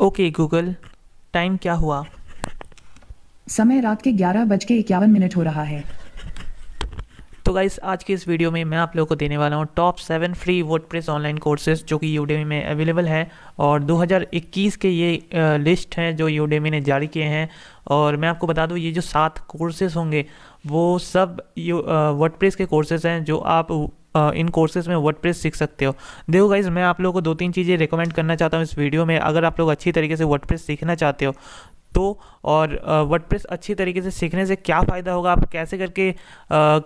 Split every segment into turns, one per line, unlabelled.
okay Google time क्या हुआ समय रात के ग्यारह बज के इक्यावन मिनट हो रहा है तो गाइस आज के इस वीडियो में मैं आप लोगों को देने वाला हूँ top seven free WordPress online courses जो कि यूडेमी में अवेलेबल है और 2021 के ये लिस्ट हैं जो यूडेमी ने जारी किए हैं और मैं आपको बता दूँ ये जो सात कोर्सेज होंगे वो सब वर्ड के कोर्सेज हैं जो आप इन कोर्सेज में वर्ड सीख सकते हो देखो गाइज मैं आप लोगों को दो तीन चीज़ें रिकमेंड करना चाहता हूँ इस वीडियो में अगर आप लोग अच्छी तरीके से वर्ड सीखना चाहते हो तो और वर्डप्रेस अच्छी तरीके से सीखने से क्या फ़ायदा होगा आप कैसे करके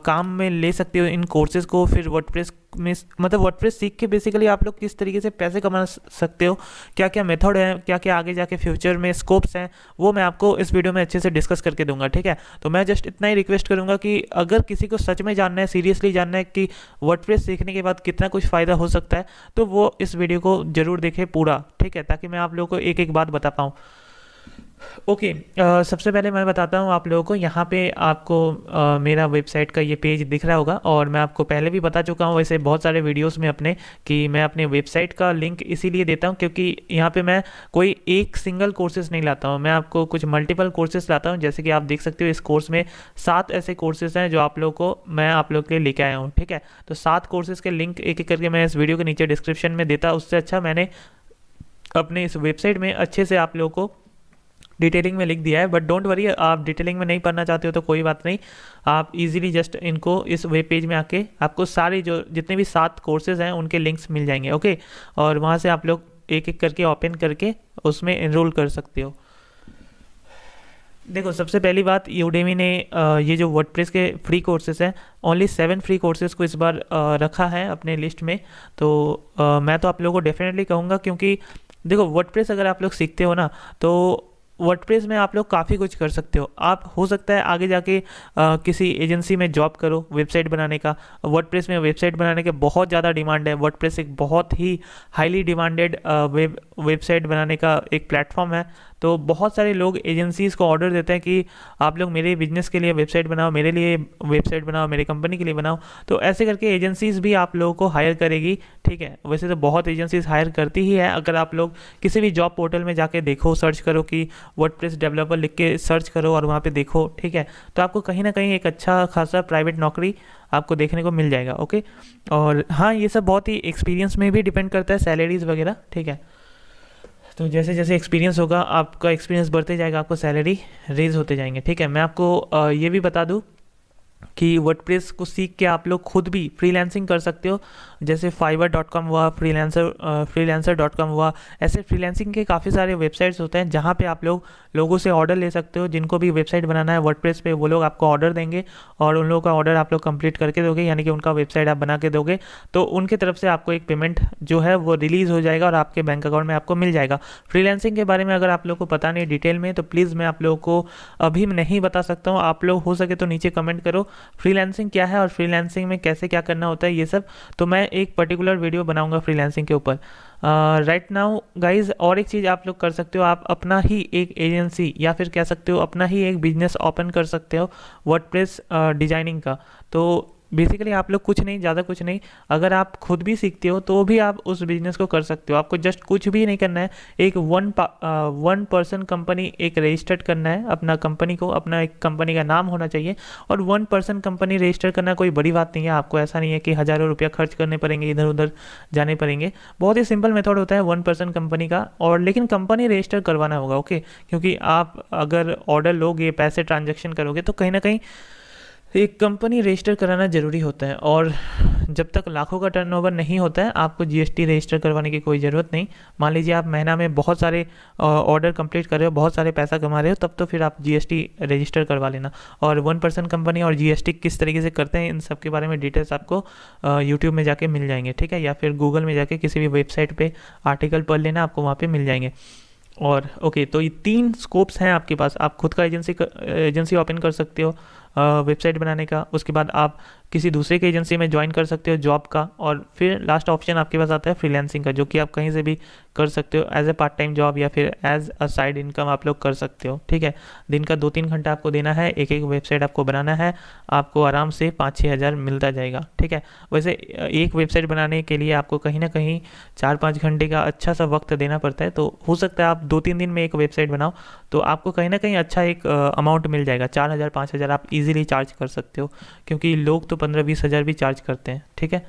काम में ले सकते हो इन कोर्सेज़ को फिर वर्डप्रेस में मतलब वर्डप्रेस सीख के बेसिकली आप लोग किस तरीके से पैसे कमा सकते हो क्या क्या मेथड है क्या क्या आगे जाके फ्यूचर में स्कोप्स हैं वो मैं आपको इस वीडियो में अच्छे से डिस्कस करके दूंगा ठीक है तो मैं जस्ट इतना ही रिक्वेस्ट करूंगा कि अगर किसी को सच में जानना है सीरियसली जानना है कि वर्डप्रेस सीखने के बाद कितना कुछ फ़ायदा हो सकता है तो वो इस वीडियो को ज़रूर देखें पूरा ठीक है ताकि मैं आप लोगों को एक एक बात बता पाऊँ ओके okay, uh, सबसे पहले मैं बताता हूँ आप लोगों को यहाँ पे आपको आ, uh, मेरा वेबसाइट का ये पेज दिख रहा होगा और मैं आपको पहले भी बता चुका हूँ वैसे बहुत सारे वीडियोस में अपने कि मैं अपने वेबसाइट का लिंक इसीलिए देता हूँ क्योंकि यहाँ पे मैं कोई एक सिंगल कोर्सेज नहीं लाता हूँ मैं आपको कुछ मल्टीपल कोर्सेज लाता हूँ जैसे कि आप देख सकते हो इस कोर्स में सात ऐसे कोर्सेज हैं जो आप लोग को मैं आप लोग के लिए लेके आया हूँ ठीक है तो सात कोर्सेज के लिंक एक एक करके मैं इस वीडियो के नीचे डिस्क्रिप्शन में देता उससे अच्छा मैंने अपने इस वेबसाइट में अच्छे से आप लोगों को डिटेलिंग में लिख दिया है बट डोंट वरी आप डिटेलिंग में नहीं पढ़ना चाहते हो तो कोई बात नहीं आप इजीली जस्ट इनको इस वेब पेज में आके आपको सारे जो जितने भी सात कोर्सेज हैं उनके लिंक्स मिल जाएंगे ओके और वहाँ से आप लोग एक एक करके ओपन करके उसमें इनरोल कर सकते हो देखो सबसे पहली बात यूडेमी ने ये जो वर्ड के फ्री कोर्सेज हैं ओनली सेवन फ्री कोर्सेज को इस बार रखा है अपने लिस्ट में तो मैं तो आप लोगों को डेफिनेटली कहूँगा क्योंकि देखो वर्ड अगर आप लोग सीखते हो ना तो वर्डप्रेस में आप लोग काफ़ी कुछ कर सकते हो आप हो सकता है आगे जाके आ, किसी एजेंसी में जॉब करो वेबसाइट बनाने का वर्डप्रेस में वेबसाइट बनाने के बहुत ज़्यादा डिमांड है वर्डप्रेस एक बहुत ही हाईली डिमांडेड वेब वेबसाइट बनाने का एक प्लेटफॉर्म है तो बहुत सारे लोग एजेंसीज़ को ऑर्डर देते हैं कि आप लोग मेरे बिजनेस के लिए वेबसाइट बनाओ मेरे लिए वेबसाइट बनाओ मेरे कंपनी के लिए बनाओ तो ऐसे करके एजेंसीज़ भी आप लोगों को हायर करेगी ठीक है वैसे तो बहुत एजेंसीज़ हायर करती ही है अगर आप लोग किसी भी जॉब पोर्टल में जाके देखो सर्च करो कि वर्ड डेवलपर लिख के सर्च करो और वहाँ पर देखो ठीक है तो आपको कहीं ना कहीं एक अच्छा खासा प्राइवेट नौकरी आपको देखने को मिल जाएगा ओके और हाँ ये सब बहुत ही एक्सपीरियंस में भी डिपेंड करता है सैलरीज़ वगैरह ठीक है तो जैसे जैसे एक्सपीरियंस होगा आपका एक्सपीरियंस बढ़ते जाएगा आपको सैलरी रेज होते जाएंगे ठीक है मैं आपको ये भी बता दूँ कि वर्डप्रेस को सीख के आप लोग खुद भी फ्रीलैंसिंग कर सकते हो जैसे फाइवर डॉट कॉम हुआ फ्रीलैंसर फ्रीलैंसर डॉट कॉम हुआ ऐसे फ्रीलैंसिंग के काफ़ी सारे वेबसाइट्स होते हैं जहाँ पे आप लोग लोगों से ऑर्डर ले सकते हो जिनको भी वेबसाइट बनाना है वर्डप्रेस पे वो लोग आपको ऑर्डर देंगे और उन लोगों का ऑर्डर आप लोग कंप्लीट करके दोगे यानी कि उनका वेबसाइट आप बना के दोगे तो उनकी तरफ से आपको एक पेमेंट जो है वो रिलीज़ हो जाएगा और आपके बैंक अकाउंट में आपको मिल जाएगा फ्रीलैंसिंग के बारे में अगर आप लोग को पता नहीं डिटेल में तो प्लीज़ मैं आप लोगों को अभी नहीं बता सकता हूँ आप लोग हो सके तो नीचे कमेंट करो फ्रीलैंसिंग क्या है और फ्रीलैंसिंग में कैसे क्या करना होता है ये सब तो मैं एक पर्टिकुलर वीडियो बनाऊंगा फ्रीलैंसिंग के ऊपर राइट नाउ गाइज और एक चीज़ आप लोग कर सकते हो आप अपना ही एक एजेंसी या फिर कह सकते हो अपना ही एक बिजनेस ओपन कर सकते हो वर्ड डिज़ाइनिंग का तो बेसिकली आप लोग कुछ नहीं ज़्यादा कुछ नहीं अगर आप खुद भी सीखते हो तो भी आप उस बिजनेस को कर सकते हो आपको जस्ट कुछ भी नहीं करना है एक वन वन पर्सन कंपनी एक रजिस्टर्ड करना है अपना कंपनी को अपना एक कंपनी का नाम होना चाहिए और वन पर्सन कंपनी रजिस्टर करना कोई बड़ी बात नहीं है आपको ऐसा नहीं है कि हज़ारों रुपया खर्च करने पड़ेंगे इधर उधर जाने पड़ेंगे बहुत ही सिंपल मेथड होता है वन पर्सन कंपनी का और लेकिन कंपनी रजिस्टर करवाना होगा ओके क्योंकि आप अगर ऑर्डर लोगे पैसे ट्रांजेक्शन करोगे तो कहीं ना कहीं एक तो कंपनी रजिस्टर कराना ज़रूरी होता है और जब तक लाखों का टर्नओवर नहीं होता है आपको जीएसटी रजिस्टर करवाने की कोई ज़रूरत नहीं मान लीजिए आप महीना में बहुत सारे ऑर्डर कंप्लीट कर रहे हो बहुत सारे पैसा कमा रहे हो तब तो फिर आप जीएसटी रजिस्टर करवा लेना और वन परसेंट कंपनी और जीएसटी किस तरीके से करते हैं इन सब के बारे में डिटेल्स आपको यूट्यूब में जाके मिल जाएंगे ठीक है या फिर गूगल में जाके किसी भी वेबसाइट पर आर्टिकल पढ़ लेना आपको वहाँ पर मिल जाएंगे और ओके तो ये तीन स्कोप्स हैं आपके पास आप खुद का एजेंसी एजेंसी ओपन कर सकते हो वेबसाइट बनाने का उसके बाद आप किसी दूसरे के एजेंसी में ज्वाइन कर सकते हो जॉब का और फिर लास्ट ऑप्शन आपके पास आता है फ्रीलैंसिंग का जो कि आप कहीं से भी कर सकते हो as a part time job या फिर एज अ साइड इनकम आप लोग कर सकते हो ठीक है दिन का दो तीन घंटा आपको देना है एक एक वेबसाइट आपको बनाना है आपको आराम से पाँच छः हज़ार मिलता जाएगा ठीक है वैसे एक वेबसाइट बनाने के लिए आपको कहीं ना कहीं चार पाँच घंटे का अच्छा सा वक्त देना पड़ता है तो हो सकता है आप दो तीन दिन में एक वेबसाइट बनाओ तो आपको कहीं ना कहीं अच्छा एक अमाउंट मिल जाएगा चार हज़ार पाँच हज़ार आप ईजिली चार्ज कर सकते हो क्योंकि लोग तो पंद्रह बीस हज़ार भी चार्ज करते हैं ठीक है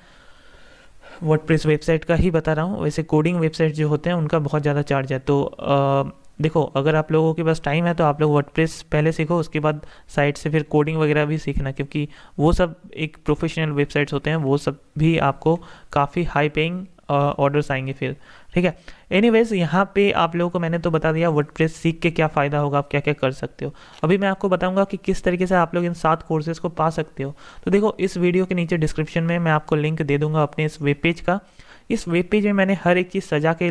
वर्ड वेबसाइट का ही बता रहा हूँ वैसे कोडिंग वेबसाइट जो होते हैं उनका बहुत ज़्यादा चार्ज है तो आ, देखो अगर आप लोगों के पास टाइम है तो आप लोग प्रेस पहले सीखो उसके बाद साइट से फिर कोडिंग वगैरह भी सीखना क्योंकि वो सब एक प्रोफेशनल वेबसाइट्स होते हैं वो सब भी आपको काफ़ी हाई पेइंग ऑर्डर्स आएंगे फिर ठीक है एनीवेज यहाँ पे आप लोगों को मैंने तो बता दिया वर्ड सीख के क्या फ़ायदा होगा आप क्या क्या कर सकते हो अभी मैं आपको बताऊंगा कि किस तरीके से आप लोग इन सात कोर्सेज को पा सकते हो तो देखो इस वीडियो के नीचे डिस्क्रिप्शन में मैं आपको लिंक दे दूंगा अपने इस वेब पेज का इस वेब पेज में मैंने हर एक चीज़ सजा के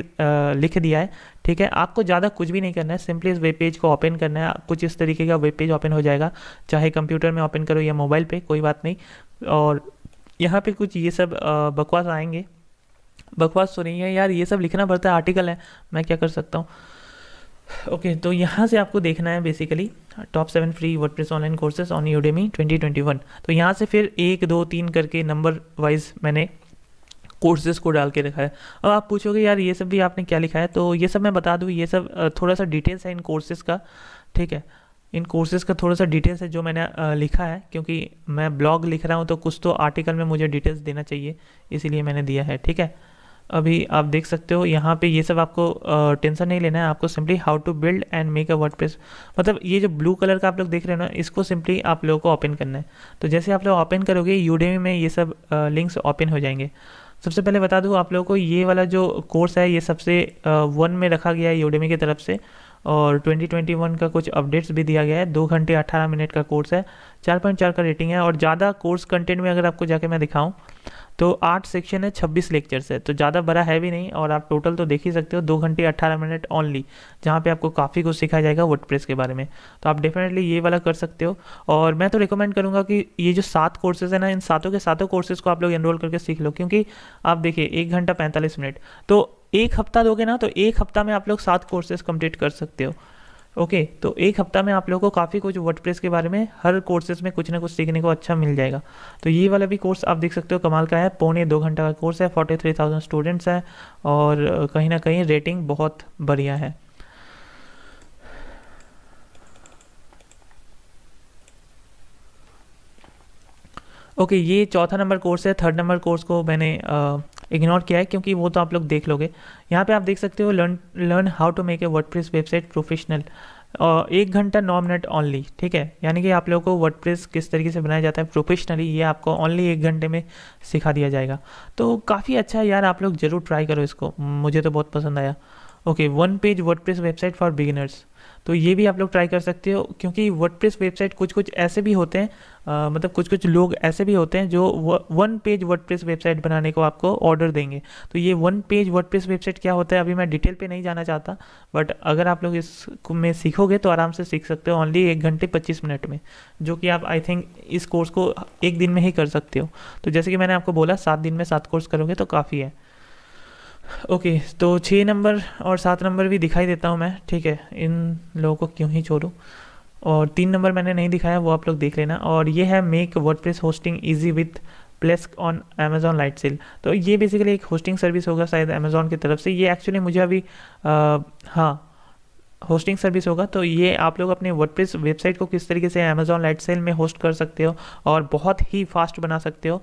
लिख दिया है ठीक है आपको ज़्यादा कुछ भी नहीं करना है सिंपली इस वेब पेज को ओपन करना है कुछ इस तरीके का वेब पेज ओपन हो जाएगा चाहे कंप्यूटर में ओपन करो या मोबाइल पे कोई बात नहीं और यहाँ पे कुछ ये सब बकवास आएंगे बकवास हो तो रही है यार ये सब लिखना पड़ता है आर्टिकल है मैं क्या कर सकता हूँ ओके okay, तो यहाँ से आपको देखना है basically top seven free WordPress online courses on Udemy 2021 तो यहाँ से फिर एक दो तीन करके नंबर वाइज मैंने कोर्सेज को डाल के रखा है अब आप पूछोगे यार ये सब भी आपने क्या लिखा है तो ये सब मैं बता दूँ ये सब थोड़ा सा डिटेल्स है इन कोर्सेज़ का ठीक है इन कोर्सेज़ का थोड़ा सा डिटेल्स है जो मैंने लिखा है क्योंकि मैं ब्लॉग लिख रहा हूँ तो कुछ तो आर्टिकल में मुझे डिटेल्स देना चाहिए इसीलिए मैंने दिया है ठीक है अभी आप देख सकते हो यहाँ पे ये सब आपको टेंशन नहीं लेना है आपको simply how to build and make a word मतलब ये जो ब्लू कलर का आप लोग देख रहे हो ना इसको सिंपली आप लोगों को ओपन करना है तो जैसे आप लोग ओपन करोगे यूडेमी में ये सब लिंक्स ओपन हो जाएंगे सबसे पहले बता दूँ आप लोगों को ये वाला जो कोर्स है ये सबसे वन में रखा गया है यूडेमी की तरफ से और 2021 का कुछ अपडेट्स भी दिया गया है दो घंटे 18 मिनट का कोर्स है चार पॉइंट चार का रेटिंग है और ज़्यादा कोर्स कंटेंट में अगर आपको जाके मैं दिखाऊँ तो आठ सेक्शन है छब्बीस लेक्चर्स है तो ज़्यादा बड़ा है भी नहीं और आप टोटल तो देख ही सकते हो दो घंटे अट्ठारह मिनट ओनली जहाँ पे आपको काफ़ी कुछ सिखाया जाएगा वर्ड के बारे में तो आप डेफिनेटली ये वाला कर सकते हो और मैं तो रिकमेंड करूँगा कि ये जो सात कोर्सेज है ना इन सातों के सातों कोर्सेज को आप लोग एनरोल करके सीख लो क्योंकि आप देखिए एक घंटा पैंतालीस मिनट तो एक हफ्ता दोगे ना तो एक हफ्ता में आप लोग सात कोर्सेज कंप्लीट कर सकते हो ओके तो एक हफ्ता में आप लोगों को काफ़ी कुछ वर्डप्रेस के बारे में हर कोर्सेज में कुछ ना कुछ सीखने को अच्छा मिल जाएगा तो ये वाला भी कोर्स आप देख सकते हो कमाल का है पौने दो घंटा का कोर्स है फोर्टी थ्री थाउजेंड स्टूडेंट्स हैं और कहीं ना कहीं रेटिंग बहुत बढ़िया है ओके ये चौथा नंबर कोर्स है थर्ड नंबर कोर्स को मैंने इग्नोर किया है क्योंकि वो तो आप लोग देख लोगे यहाँ पे आप देख सकते हो learn learn how to make a press website professional और एक घंटा नौ मिनट ओनली ठीक है यानी कि आप लोगों को प्रेस किस तरीके से बनाया जाता है प्रोफेशनली ये आपको ओनली एक घंटे में सिखा दिया जाएगा तो काफ़ी अच्छा है यार आप लोग ज़रूर ट्राई करो इसको मुझे तो बहुत पसंद आया okay one page press website for beginners तो ये भी आप लोग ट्राई कर सकते हो क्योंकि वर्ड वेबसाइट कुछ कुछ ऐसे भी होते हैं आ, मतलब कुछ कुछ लोग ऐसे भी होते हैं जो वन पेज वर्ड वेबसाइट बनाने को आपको ऑर्डर देंगे तो ये वन पेज वर्ड वेबसाइट क्या होता है अभी मैं डिटेल पे नहीं जाना चाहता बट अगर आप लोग इस में सीखोगे तो आराम से सीख सकते हो ओनली एक घंटे पच्चीस मिनट में जो कि आप आई थिंक इस कोर्स को एक दिन में ही कर सकते हो तो जैसे कि मैंने आपको बोला सात दिन में सात कोर्स करोगे तो काफ़ी है ओके तो छः नंबर और सात नंबर भी दिखाई देता हूँ मैं ठीक है इन लोगों को क्यों ही छोड़ूँ और तीन नंबर मैंने नहीं दिखाया वो आप लोग देख लेना और ये है make word hosting easy with place on Amazon Lightsail तो ये बेसिकली एक होस्टिंग सर्विस होगा शायद अमेजोन की तरफ से ये एक्चुअली मुझे अभी हाँ होस्टिंग सर्विस होगा तो ये आप लोग अपने वर्डप्रेस वेबसाइट को किस तरीके से अमेजोन लाइट सेल में होस्ट कर सकते हो और बहुत ही फास्ट बना सकते हो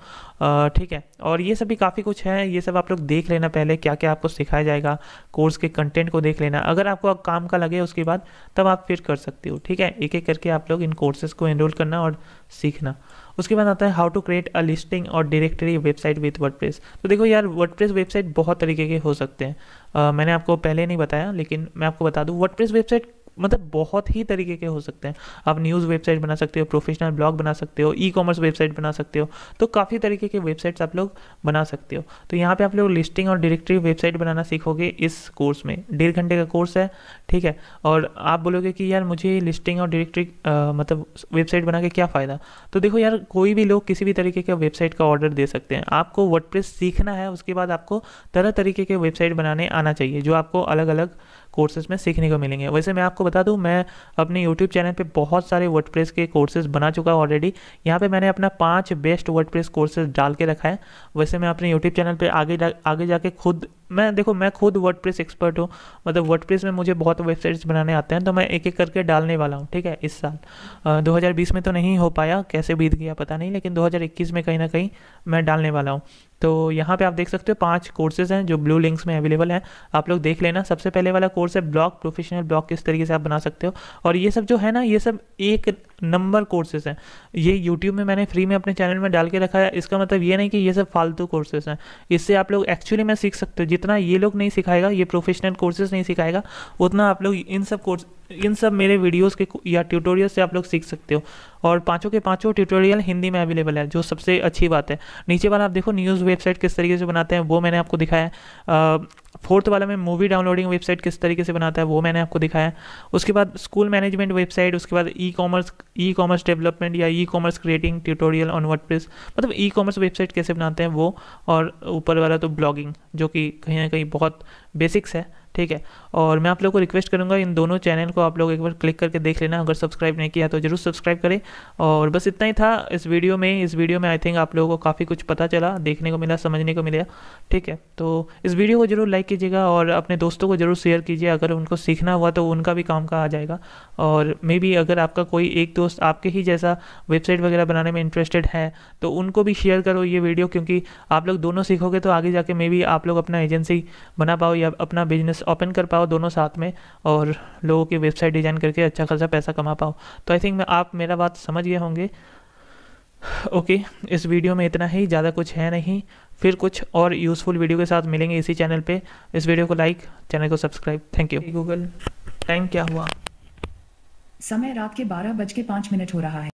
ठीक है और ये सभी काफ़ी कुछ है ये सब आप लोग देख लेना पहले क्या क्या आपको सिखाया जाएगा कोर्स के कंटेंट को देख लेना अगर आपको काम का लगे उसके बाद तब आप फिर कर सकते हो ठीक है एक एक करके आप लोग इन कोर्सेज को एनरोल करना और सीखना उसके बाद आता है how to create a listing और डायरेक्टरी वेबसाइट विथ वर्डप्रेस तो देखो यार वर्डप्रेस वेबसाइट बहुत तरीके के हो सकते हैं मैंने आपको पहले नहीं बताया लेकिन मैं आपको बता दूँ वर्ड वेबसाइट मतलब बहुत ही तरीके के हो सकते हैं आप न्यूज़ वेबसाइट बना सकते हो प्रोफेशनल ब्लॉग बना सकते हो ई कॉमर्स वेबसाइट बना सकते हो तो काफ़ी तरीके के वेबसाइट्स आप लोग बना सकते हो तो यहाँ पे आप लोग लिस्टिंग और डायरेक्टरी वेबसाइट बनाना सीखोगे इस कोर्स में डेढ़ घंटे का कोर्स है ठीक है और आप बोलोगे कि यार मुझे लिस्टिंग और डायरेक्टरी मतलब वेबसाइट बना के क्या फ़ायदा तो देखो यार कोई भी लोग किसी भी तरीके के वेबसाइट का ऑर्डर दे सकते हैं आपको वर्डप्रेस सीखना है उसके बाद आपको तरह तरीके के वेबसाइट बनाने आना चाहिए जो आपको अलग अलग कोर्सेज में सीखने को मिलेंगे वैसे मैं आपको बता दूं मैं अपने यूट्यूब चैनल पे बहुत सारे वर्डप्रेस के कोर्सेज बना चुका हूँ ऑलरेडी यहाँ पे मैंने अपना पांच बेस्ट वर्डप्रेस कोर्सेज डाल के रखा है वैसे मैं अपने यूट्यूब चैनल पर आगे जा, आगे जाके खुद मैं देखो मैं खुद वर्ड एक्सपर्ट हूँ मतलब वर्ड में मुझे बहुत वेबसाइट्स बनाने आते हैं तो मैं एक एक करके डालने वाला हूँ ठीक है इस साल दो में तो नहीं हो पाया कैसे बीत गया पता नहीं लेकिन दो में कहीं ना कहीं मैं डालने वाला हूँ तो यहाँ पे आप देख सकते हो पांच कोर्सेज हैं जो ब्लू लिंक्स में अवेलेबल हैं आप लोग देख लेना सबसे पहले वाला कोर्स है ब्लॉग प्रोफेशनल ब्लॉग किस तरीके से आप बना सकते हो और ये सब जो है ना ये सब एक नंबर कोर्सेज हैं ये यूट्यूब में मैंने फ्री में अपने चैनल में डाल के रखा है इसका मतलब ये नहीं कि ये सब फालतू कोर्सेज हैं इससे आप लोग एक्चुअली में सीख सकते हो जितना ये लोग नहीं सिखाएगा ये प्रोफेशनल कोर्सेज नहीं सिखाएगा उतना आप लोग इन सब कोर्स इन सब मेरे वीडियोस के या ट्यूटोरियल से आप लोग सीख सकते हो और पांचों के पांचों ट्यूटोरियल हिंदी में अवेलेबल है जो सबसे अच्छी बात है नीचे वाला आप देखो न्यूज़ वेबसाइट किस तरीके से बनाते हैं वो मैंने आपको दिखाया फोर्थ वाला में मूवी डाउनलोडिंग वेबसाइट किस तरीके से बनाता है वो मैंने आपको दिखाया उसके बाद स्कूल मैनेजमेंट वेबसाइट उसके बाद e commerce e commerce development या e commerce creating tutorial on word मतलब ई कॉमर्स वेबसाइट कैसे बनाते हैं वो और ऊपर वाला तो ब्लॉगिंग जो कि कहीं ना कहीं बहुत बेसिक्स है ठीक है और मैं आप लोग को रिक्वेस्ट करूँगा इन दोनों चैनल को आप लोग एक बार क्लिक करके देख लेना अगर सब्सक्राइब नहीं किया तो जरूर सब्सक्राइब करें और बस इतना ही था इस वीडियो में इस वीडियो में आई थिंक आप लोगों को काफ़ी कुछ पता चला देखने को मिला समझने को मिला ठीक है तो इस वीडियो को जरूर लाइक कीजिएगा और अपने दोस्तों को जरूर शेयर कीजिए अगर उनको सीखना हुआ तो उनका भी काम का आ जाएगा और मे बी अगर आपका कोई एक दोस्त आपके ही जैसा वेबसाइट वगैरह बनाने में इंटरेस्टेड है तो उनको भी शेयर करो ये वीडियो क्योंकि आप लोग दोनों सीखोगे तो आगे जाके मे बी आप लोग अपना एजेंसी बना पाओ या अपना बिजनेस ओपन कर पाओ दोनों साथ में और लोगों की वेबसाइट डिज़ाइन करके अच्छा खासा पैसा कमा पाओ तो आई थिंक आप मेरा बात समझ गए होंगे ओके okay, इस वीडियो में इतना ही ज़्यादा कुछ है नहीं फिर कुछ और यूज़फुल वीडियो के साथ मिलेंगे इसी चैनल पे इस वीडियो को लाइक चैनल को subscribe thank you Google time क्या हुआ समय रात के बारह बज के पाँच मिनट हो रहा है